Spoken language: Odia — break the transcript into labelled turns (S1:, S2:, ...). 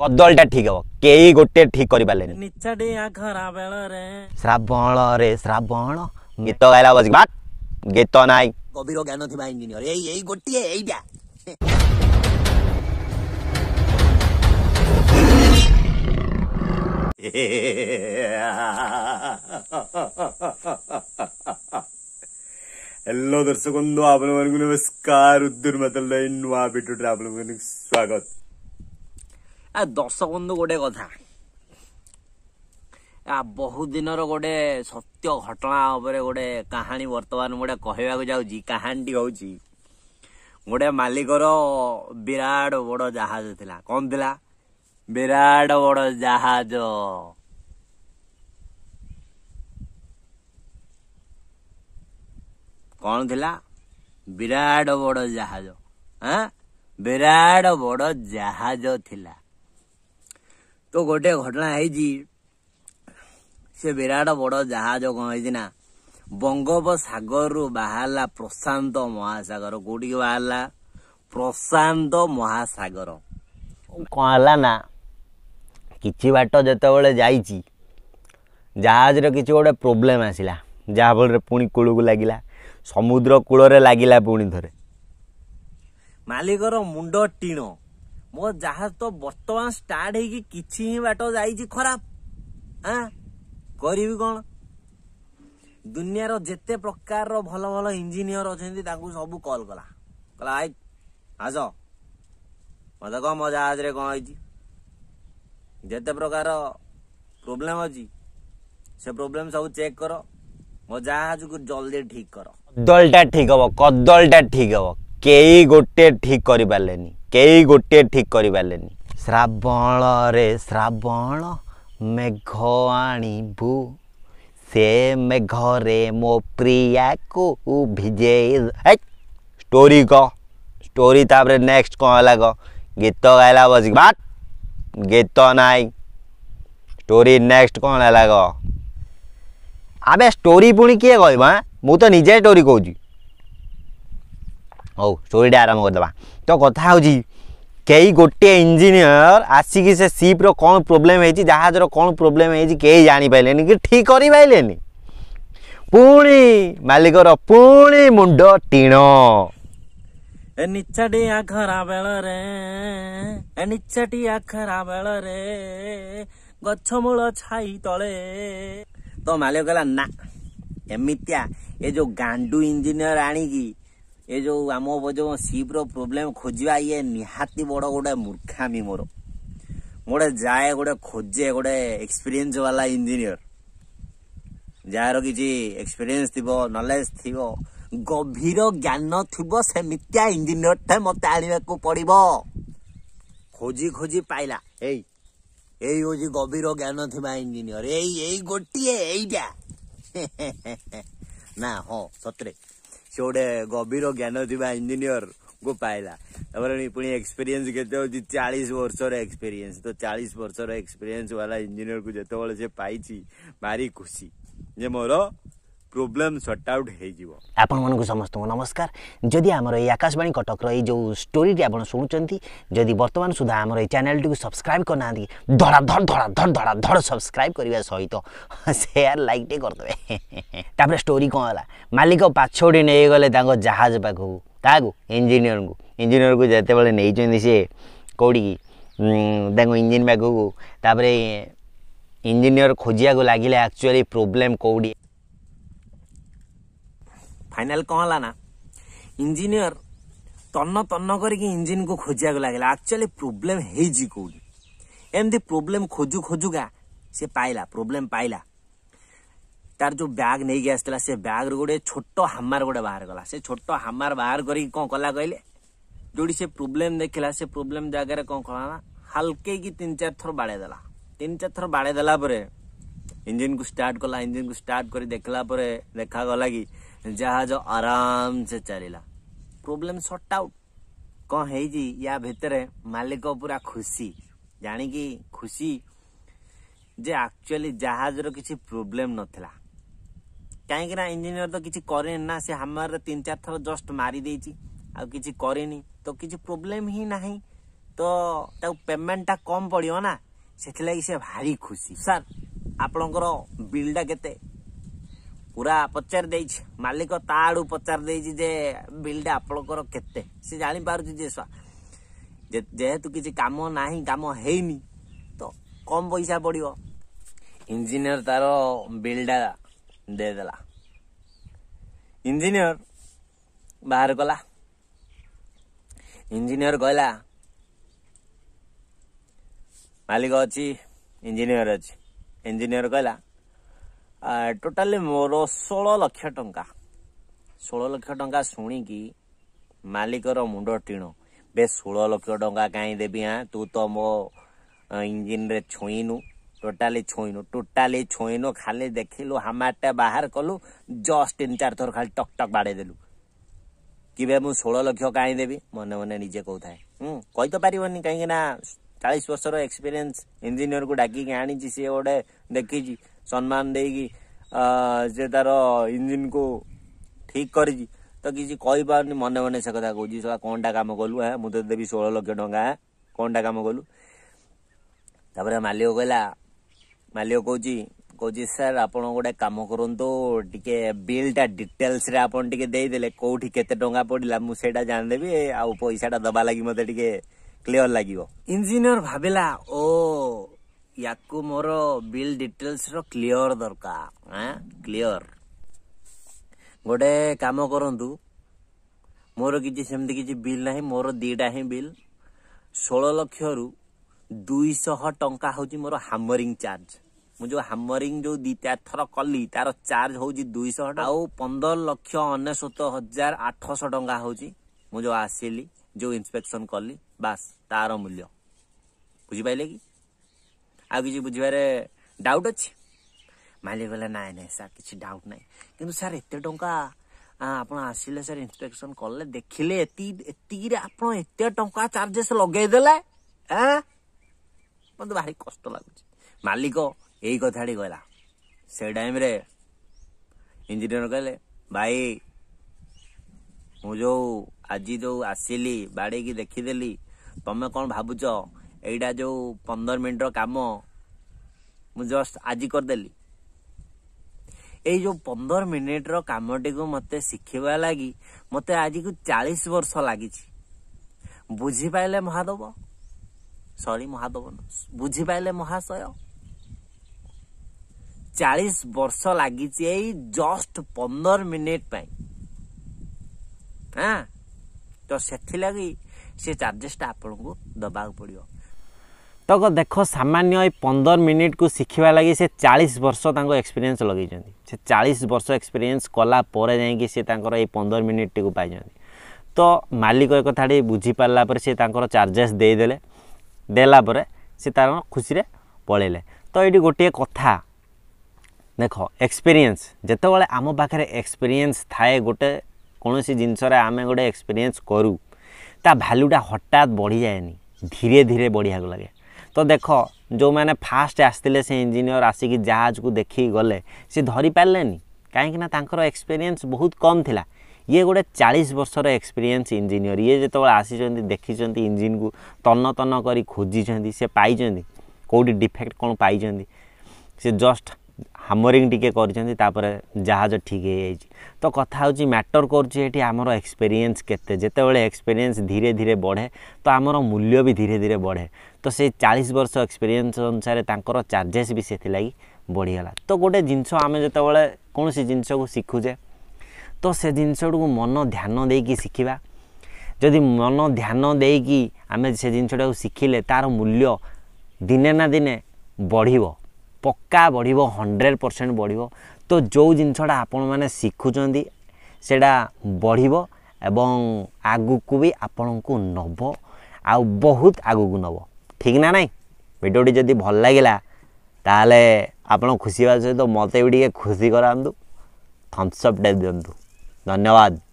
S1: କଦଳୀଟା ଠିକ ହବ କେହି ଗୋଟେ ଠିକ କରିପାରିଲେନି ଶ୍ରାବଣରେ ଶ୍ରାବଣ ଗୀତ ଗାଇଲା ବସି ବାଟ ଗୀତ ନାଇଁ ଗଭୀର ଜ୍ଞାନ ଥିବା ଇଞ୍ଜିନିୟର ଏଇ ଏଇ ଗୋଟିଏ ଏଇଟା হ্যালো দর্শক বন্ধু আপনার নমস্কার উদ্দুর মাতাল নয় নয় ভিডিওটা আপনার স্বাগত ଦଶ ବନ୍ଧୁ ଗୋଟେ କଥା ବହୁତ ଦିନର ଗୋଟେ ସତ୍ୟ ଘଟଣା ଉପରେ ଗୋଟେ କାହାଣୀ ବର୍ତ୍ତମାନ ମୁଁ ଗୋଟେ କହିବାକୁ ଯାଉଛି କାହାଣୀଟି ହଉଛି ଗୋଟେ ମାଲିକର ବିରାଟ ବଡ଼ ଜାହାଜ ଥିଲା କ'ଣ ଥିଲା ବିରାଟ ବଡ଼ ଜାହାଜ କ'ଣ ଥିଲା ବିରାଟ ବଡ଼ ଜାହାଜ ହଁ ବିରାଟ ବଡ଼ ଜାହାଜ ଥିଲା ତୋ ଗୋଟେ ଘଟଣା ହେଇଛି ସେ ବିରାଟ ବଡ଼ ଜାହାଜ କ'ଣ ହେଇଛି ନା ବଙ୍ଗୋପସାଗରରୁ ବାହାରିଲା ପ୍ରଶାନ୍ତ ମହାସାଗର କେଉଁଠିକି ବାହାରିଲା ପ୍ରଶାନ୍ତ ମହାସାଗର କ'ଣ ହେଲା ନା କିଛି ବାଟ ଯେତେବେଳେ ଯାଇଛି ଜାହାଜର କିଛି ଗୋଟେ ପ୍ରୋବ୍ଲେମ୍ ଆସିଲା ଯାହାଫଳରେ ପୁଣି କୂଳକୁ ଲାଗିଲା ସମୁଦ୍ର କୂଳରେ ଲାଗିଲା ପୁଣି ଥରେ ମାଲିକର ମୁଣ୍ଡ ଟିଣ ମୋ ଜାହାଜ ତ ବର୍ତ୍ତମାନ ଷ୍ଟାର୍ଟ ହେଇକି କିଛି ହିଁ ବାଟ ଯାଇଛି ଖରାପ ଆଁ କରିବି କ'ଣ ଦୁନିଆର ଯେତେ ପ୍ରକାରର ଭଲ ଭଲ ଇଞ୍ଜିନିୟର ଅଛନ୍ତି ତାଙ୍କୁ ସବୁ କଲ୍ କଲା କହିଲା ଆଇ ଆସ ମୋତେ କହ ମୋ ଜାହାଜରେ କ'ଣ ହେଇଛି ଯେତେ ପ୍ରକାର ପ୍ରୋବ୍ଲେମ୍ ଅଛି ସେ ପ୍ରୋବ୍ଲେମ୍ ସବୁ ଚେକ୍ କର ମୋ ଜାହାଜକୁ ଜଲ୍ଦି ଠିକ୍ କର କଦଳଟା ଠିକ୍ ହବ କଦଳଟା ଠିକ୍ ହବ कई गोटे ठीक कर कई गोटे ठीक कर श्रावण रे श्रावण मेघ आणबु से मेघरे मो प्रिया को भिजे स्टोरी क स्टोरी तापरे नेक्स्ट कौन है गीत गाला बस बाट गीत नाई स्टोरी नेक्स्ट कौन है आमे स्टोरी पुणी किए कह मु निजे स्टोरी कौजी ହଉ ଷ୍ଟୋରିଟା ଆରମ୍ଭ କରିଦେବା ତ କଥା ହେଉଛି କେହି ଗୋଟିଏ ଇଞ୍ଜିନିୟର ଆସିକି ସେ ସିପ୍ର କ'ଣ ପ୍ରୋବ୍ଲେମ୍ ହେଇଛି ଜାହାଜର କ'ଣ ପ୍ରୋବ୍ଲେମ୍ ହେଇଛି କେହି ଜାଣିପାରିଲେନି କି ଠିକ୍ କରିପାରିଲେନି ପୁଣି ମାଲିକର ପୁଣି ମୁଣ୍ଡ ଟିଣ ଏ ନିଚଟିଆ ଖରା ବେଳରେ ଏ ନିଚଟିଆ ଖରା ବେଳରେ ଗଛ ମୂଳ ଛାଇ ତଳେ ତ ମାଲିକ କହିଲା ନା ଏମିତିଆ ଏ ଯୋଉ ଗାଣ୍ଡୁ ଇଞ୍ଜିନିୟର ଆଣିକି ଏ ଯେଉଁ ଆମ ଯେଉଁ ସିପ୍ର ପ୍ରୋବ୍ଲେମ୍ ଖୋଜିବା ଇଏ ନିହାତି ବଡ଼ ଗୋଟେ ମୂର୍ଖାମି ମୋର ଗୋଟେ ଯାଏ ଗୋଟେ ଖୋଜେ ଗୋଟେ ଏକ୍ସପିରିଏନ୍ସ ବାଲା ଇଞ୍ଜିନିୟର ଯାହାର କିଛି ଏକ୍ସପିରିଏନ୍ସ ଥିବ ନଲେଜ୍ ଥିବ ଗଭୀର ଜ୍ଞାନ ଥିବ ସେମିତିଆ ଇଞ୍ଜିନିୟରଟେ ମୋତେ ଆଣିବାକୁ ପଡ଼ିବ ଖୋଜି ଖୋଜି ପାଇଲା ଏଇ ଏଇ ହେଉଛି ଗଭୀର ଜ୍ଞାନ ଥିବା ଇଞ୍ଜିନିୟର ଏଇ ଏଇ ଗୋଟିଏ ଏଇଟା ନା ହଁ ସତରେ ସେ ଗୋଟେ ଗଭୀର ଜ୍ଞାନ ଥିବା ଇଞ୍ଜିନିୟର ଇଞ୍ଜିନିୟରକୁ ପାଇଲା ତାପରେ ପୁଣି ଏକ୍ସପିରିଏନ୍ସ କେତେ ହେଉଛି ଚାଳିଶ ବର୍ଷର ଏକ୍ସପିରିଏନ୍ସ ତ ଚାଳିଶ ବର୍ଷର ଏକ୍ସପିରିଏନ୍ସ ବାଲା ଇଞ୍ଜିନିୟରକୁ ଯେତେବେଳେ ସେ ପାଇଛି ଭାରି ଖୁସି ଯେ ମୋର ପ୍ରୋବ୍ଲେମ୍ ସର୍ଟ ଆଉଟ୍ ହେଇଯିବ ଆପଣମାନଙ୍କୁ ସମସ୍ତଙ୍କୁ ନମସ୍କାର ଯଦି ଆମର ଏଇ ଆକାଶବାଣୀ କଟକର ଏଇ ଯେଉଁ ଷ୍ଟୋରିଟି ଆପଣ ଶୁଣୁଛନ୍ତି ଯଦି ବର୍ତ୍ତମାନ ସୁଦ୍ଧା ଆମର ଏଇ ଚ୍ୟାନେଲ୍ଟିକୁ ସବସ୍କ୍ରାଇବ୍ କରିନାହାନ୍ତି ଧଡ଼ା ଧଡ଼ ଧଡ଼ା ଧଡ଼ ଧଡ଼ା ଧଡ଼ ସବସ୍କ୍ରାଇବ୍ କରିବା ସହିତ ସେୟାର ଲାଇକ୍ଟେ କରିଦେବେ ତାପରେ ଷ୍ଟୋରି କ'ଣ ହେଲା ମାଲିକ ପାଛୋଟି ନେଇଗଲେ ତାଙ୍କ ଜାହାଜ ପାଖକୁ କାହାକୁ ଇଞ୍ଜିନିୟରଙ୍କୁ ଇଞ୍ଜିନିୟରକୁ ଯେତେବେଳେ ନେଇଛନ୍ତି ସିଏ କେଉଁଠିକି ତାଙ୍କ ଇଞ୍ଜିନ୍ ପାଖକୁ ତାପରେ ଇଞ୍ଜିନିୟର ଖୋଜିବାକୁ ଲାଗିଲେ ଆକ୍ଚୁଆଲି ପ୍ରୋବ୍ଲେମ୍ କେଉଁଠି फाइनाल कौन लाना ଇଞ୍ଜିନିୟର ତନ୍ନ ତନ୍ନ କରିକି ଇଞ୍ଜିନ୍କୁ ଖୋଜିବାକୁ ଲାଗିଲା ଆକ୍ଚୁଆଲି ପ୍ରୋବ୍ଲେମ୍ ହେଇଛି କେଉଁଠି ଏମିତି ପ୍ରୋବ୍ଲେମ୍ ଖୋଜୁ ଖୋଜୁକା ସେ ପାଇଲା ପ୍ରୋବ୍ଲେମ୍ ପାଇଲା ତାର ଯେଉଁ ବ୍ୟାଗ୍ ନେଇକି ଆସିଥିଲା ସେ ବ୍ୟାଗ୍ରୁ ଗୋଟେ ଛୋଟ ହାମାର ଗୋଟେ ବାହାର କଲା ସେ ଛୋଟ ହାମାର ବାହାର କରିକି କ'ଣ କଲା କହିଲେ ଯେଉଁଠି ସେ ପ୍ରୋବ୍ଲେମ୍ ଦେଖିଲା ସେ ପ୍ରୋବ୍ଲେମ୍ ଜାଗାରେ କ'ଣ କଲା ନା ହାଲକେଇକି ତିନି ଚାରି ଥର ବାଡ଼େଇ ଦେଲା ତିନି ଚାରି ଥର ବାଡ଼େଇ ଦେଲା ପରେ ଇଞ୍ଜିନ୍କୁ ଷ୍ଟାର୍ଟ କଲା ଇଞ୍ଜିନ୍କୁ ଷ୍ଟାର୍ଟ କରି ଦେଖିଲା ପରେ ଦେଖାଗଲା କି जहाज आराम से चलला प्रोब्लेम सर्ट आउट कौन या भितर मालिक पूरा खुशी कि खुशी जे आकचुअली जहाज रिच्छी प्रोब्लेम ना कहीं इंजीनियर तो किसी कर ना तीन चार थर जस्ट मारिदेगी आई तो किसी प्रोब्लेम ही ना तो टा कम पड़ो ना से भारी खुशी सर आपणकर बिलटा के ପୁରା ପଚାରି ଦେଇଛି ମାଲିକ ତା ଆଡ଼ୁ ପଚାରି ଦେଇଛି ଯେ ବିଲ୍ଟା ଆପଣଙ୍କର କେତେ ସେ ଜାଣିପାରୁଛି ଯେ ସ ଯେହେତୁ କିଛି କାମ ନାହିଁ କାମ ହେଇନି ତ କମ୍ ପଇସା ପଡ଼ିବ ଇଞ୍ଜିନିୟର ତାର ବିଲ୍ଟା ଦେଇଦେଲା ଇଞ୍ଜିନିୟର ବାହାର କଲା ଇଞ୍ଜିନିୟର କହିଲା ମାଲିକ ଅଛି ଇଞ୍ଜିନିୟର ଅଛି ଇଞ୍ଜିନିୟର କହିଲା ଟୋଟାଲି ମୋର ଷୋହଳ ଲକ୍ଷ ଟଙ୍କା ଷୋହଳ ଲକ୍ଷ ଟଙ୍କା ଶୁଣିକି ମାଲିକର ମୁଣ୍ଡ ଟିଣ ବେ ଷୋହଳ ଲକ୍ଷ ଟଙ୍କା କାହିଁ ଦେବି ହାଁ ତୁ ତ ମୋ ଇଞ୍ଜିନ୍ରେ ଛୁଇଁନୁ ଟୋଟାଲି ଛୁଇଁନୁ ଟୋଟାଲି ଛୁଇଁନୁ ଖାଲି ଦେଖିଲୁ ହାମାରଟା ବାହାର କଲୁ ଜଷ୍ଟ ତିନି ଚାରି ଥର ଖାଲି ଟକ୍ ଟକ୍ ବାଡ଼େଇଦେଲୁ ଦେଲୁ କିବେ ମୁଁ ଷୋହଳ ଲକ୍ଷ କାହିଁ ଦେବି ମନେ ମନେ ନିଜେ କହୁଥାଏ ହୁଁ କହି ତ ପାରିବନି କାହିଁକିନା ଚାଳିଶ ବର୍ଷର ଏକ୍ସପିରିଏନ୍ସ ଇଞ୍ଜିନିୟରକୁ ଡାକିକି ଆଣିଛି ସିଏ ଗୋଟେ ଦେଖିଛି ସମ୍ମାନ ଦେଇକି ଯେ ତାର ଇଞ୍ଜିନକୁ ଠିକ୍ କରିଛି ତ କିଛି କହିପାରୁନି ମନେ ମନେ ସେ କଥା କହୁଛି ସେଟା କ'ଣଟା କାମ କଲୁ ହେ ମୁଁ ତ ଦେବି ଷୋହଳ ଲକ୍ଷ ଟଙ୍କା କ'ଣଟା କାମ କଲୁ ତାପରେ ମାଲିକ କହିଲା ମାଲିକ କହୁଛି କହୁଛି ସାର୍ ଆପଣ ଗୋଟେ କାମ କରନ୍ତୁ ଟିକେ ବିଲ୍ଟା ଡିଟେଲ୍ସରେ ଆପଣ ଟିକେ ଦେଇଦେଲେ କେଉଁଠି କେତେ ଟଙ୍କା ପଡ଼ିଲା ମୁଁ ସେଇଟା ଜାଣିଦେବି ଆଉ ପଇସାଟା ଦେବା ଲାଗି ମୋତେ ଟିକେ କ୍ଲିଅର୍ ଲାଗିବ ଇଞ୍ଜିନିୟର ଭାବିଲା ଓ ୟାକୁ ମୋର ବିଲ୍ ଡିଟେଲ୍ସର କ୍ଲିଅର ଦରକାର ହଁ କ୍ଲିଅର ଗୋଟେ କାମ କରନ୍ତୁ ମୋର କିଛି ସେମିତି କିଛି ବିଲ୍ ନାହିଁ ମୋର ଦୁଇଟା ହିଁ ବିଲ୍ ଷୋହଳ ଲକ୍ଷରୁ ଦୁଇଶହ ଟଙ୍କା ହେଉଛି ମୋର ହାମରିଂ ଚାର୍ଜ ମୁଁ ଯେଉଁ ହାମରିଂ ଯେଉଁ ଦ୍ୱିତୀୟ ଥର କଲି ତାର ଚାର୍ଜ ହେଉଛି ଦୁଇଶହ ଟଙ୍କା ଆଉ ପନ୍ଦର ଲକ୍ଷ ଅନେଶତ ହଜାର ଆଠଶହ ଟଙ୍କା ହେଉଛି ମୁଁ ଯେଉଁ ଆସିଲି ଯେଉଁ ଇନ୍ସପେକ୍ସନ୍ କଲି ବାସ୍ ତାର ମୂଲ୍ୟ ବୁଝିପାରିଲେ କି ଆଉ କିଛି ବୁଝିବାରେ ଡାଉଟ୍ ଅଛି ମାଲିକ କହିଲା ନାଇଁ ନାଇଁ ସାର୍ କିଛି ଡାଉଟ୍ ନାହିଁ କିନ୍ତୁ ସାର୍ ଏତେ ଟଙ୍କା ଆପଣ ଆସିଲେ ସାର୍ ଇନ୍ସପେକ୍ସନ୍ କଲେ ଦେଖିଲେ ଏତିକି ଏତିକିରେ ଆପଣ ଏତେ ଟଙ୍କା ଚାର୍ଜେସ୍ ଲଗେଇଦେଲେ ମୋତେ ଭାରି କଷ୍ଟ ଲାଗୁଛି ମାଲିକ ଏଇ କଥାଟି କହିଲା ସେ ଟାଇମ୍ରେ ଇଞ୍ଜିନିୟର କହିଲେ ଭାଇ ମୁଁ ଯେଉଁ ଆଜି ଯେଉଁ ଆସିଲି ବାଡ଼େଇକି ଦେଖିଦେଲି ତମେ କ'ଣ ଭାବୁଛ ଏଇଟା ଯେଉଁ ପନ୍ଦର ମିନିଟର କାମ ମୁଁ ଜଷ୍ଟ ଆଜି କରିଦେଲି ଏଇ ଯେଉଁ ପନ୍ଦର ମିନିଟର କାମଟିକୁ ମୋତେ ଶିଖିବା ଲାଗି ମୋତେ ଆଜିକୁ ଚାଳିଶ ବର୍ଷ ଲାଗିଛି ବୁଝିପାରିଲେ ମହାଦେବ ସରି ମହାଦେବ ବୁଝିପାରିଲେ ମହାଶୟ ଚାଳିଶ ବର୍ଷ ଲାଗିଛି ଏଇ ଜଷ୍ଟ ପନ୍ଦର ମିନିଟ ପାଇଁ ହଁ ତ ସେଥିଲାଗି ସେ ଚାର୍ଜେସଟା ଆପଣଙ୍କୁ ଦେବାକୁ ପଡ଼ିବ ତକ ଦେଖ ସାମାନ୍ୟ ଏଇ ପନ୍ଦର ମିନିଟ୍କୁ ଶିଖିବା ଲାଗି ସେ ଚାଳିଶ ବର୍ଷ ତାଙ୍କ ଏକ୍ସପିରିଏନ୍ସ ଲଗେଇଛନ୍ତି ସେ ଚାଳିଶ ବର୍ଷ ଏକ୍ସପିରିଏନ୍ସ କଲା ପରେ ଯାଇକି ସେ ତାଙ୍କର ଏଇ ପନ୍ଦର ମିନିଟ୍ଟିକୁ ପାଇଛନ୍ତି ତ ମାଲିକ ଏକଥାଟି ବୁଝିପାରିଲା ପରେ ସେ ତାଙ୍କର ଚାର୍ଜେସ୍ ଦେଇଦେଲେ ଦେଲା ପରେ ସେ ତାର ଖୁସିରେ ପଳେଇଲେ ତ ଏଇଠି ଗୋଟିଏ କଥା ଦେଖ ଏକ୍ସପିରିଏନ୍ସ ଯେତେବେଳେ ଆମ ପାଖରେ ଏକ୍ସପିରିଏନ୍ସ ଥାଏ ଗୋଟେ କୌଣସି ଜିନିଷରେ ଆମେ ଗୋଟେ ଏକ୍ସପିରିଏନ୍ସ କରୁ ତା ଭାଲ୍ୟୁଟା ହଠାତ୍ ବଢ଼ିଯାଏନି ଧୀରେ ଧୀରେ ବଢ଼ିବାକୁ ଲାଗେ ତ ଦେଖ ଯେଉଁମାନେ ଫାଷ୍ଟ ଆସିଥିଲେ ସେ ଇଞ୍ଜିନିୟର ଆସିକି ଜାହାଜକୁ ଦେଖିକି ଗଲେ ସେ ଧରିପାରିଲେନି କାହିଁକିନା ତାଙ୍କର ଏକ୍ସପେରିଏନ୍ସ ବହୁତ କମ୍ ଥିଲା ଇଏ ଗୋଟେ ଚାଳିଶ ବର୍ଷର ଏକ୍ସପିରିଏନ୍ସ ଇଞ୍ଜିନିୟର ଇଏ ଯେତେବେଳେ ଆସିଛନ୍ତି ଦେଖିଛନ୍ତି ଇଞ୍ଜିନ୍କୁ ତନ୍ନ ତନ୍ନ କରି ଖୋଜିଛନ୍ତି ସେ ପାଇଛନ୍ତି କେଉଁଠି ଡିଫେକ୍ଟ କ'ଣ ପାଇଛନ୍ତି ସେ ଜଷ୍ଟ ହାମରିଂ ଟିକେ କରିଛନ୍ତି ତାପରେ ଜାହାଜ ଠିକ୍ ହେଇଯାଇଛି ତ କଥା ହେଉଛି ମ୍ୟାଟର କରୁଛି ଏଠି ଆମର ଏକ୍ସପେରିଏନ୍ସ କେତେ ଯେତେବେଳେ ଏକ୍ସପେରିଏନ୍ସ ଧୀରେ ଧୀରେ ବଢ଼େ ତ ଆମର ମୂଲ୍ୟ ବି ଧୀରେ ଧୀରେ ବଢ଼େ ତ ସେଇ ଚାଳିଶ ବର୍ଷ ଏକ୍ସପେରିଏନ୍ସ ଅନୁସାରେ ତାଙ୍କର ଚାର୍ଜେସ୍ ବି ସେଥିଲାଗି ବଢ଼ିଗଲା ତ ଗୋଟେ ଜିନିଷ ଆମେ ଯେତେବେଳେ କୌଣସି ଜିନିଷକୁ ଶିଖୁଛେ ତ ସେ ଜିନିଷଟିକୁ ମନ ଧ୍ୟାନ ଦେଇକି ଶିଖିବା ଯଦି ମନ ଧ୍ୟାନ ଦେଇକି ଆମେ ସେ ଜିନିଷଟାକୁ ଶିଖିଲେ ତା'ର ମୂଲ୍ୟ ଦିନେ ନା ଦିନେ ବଢ଼ିବ ପକ୍କା ବଢ଼ିବ ହଣ୍ଡ୍ରେଡ଼ ପରସେଣ୍ଟ ବଢ଼ିବ ତ ଯେଉଁ ଜିନିଷଟା ଆପଣମାନେ ଶିଖୁଛନ୍ତି ସେଇଟା ବଢ଼ିବ ଏବଂ ଆଗକୁ ବି ଆପଣଙ୍କୁ ନେବ ଆଉ ବହୁତ ଆଗକୁ ନେବ ଠିକ୍ ନା ନାହିଁ ଭିଡ଼ିଓଟି ଯଦି ଭଲ ଲାଗିଲା ତାହେଲେ ଆପଣ ଖୁସି ହେବା ସହିତ ମୋତେ ବି ଟିକିଏ ଖୁସି କରାନ୍ତୁ ଥମ୍ସଅପ୍ଟେ ଦିଅନ୍ତୁ ଧନ୍ୟବାଦ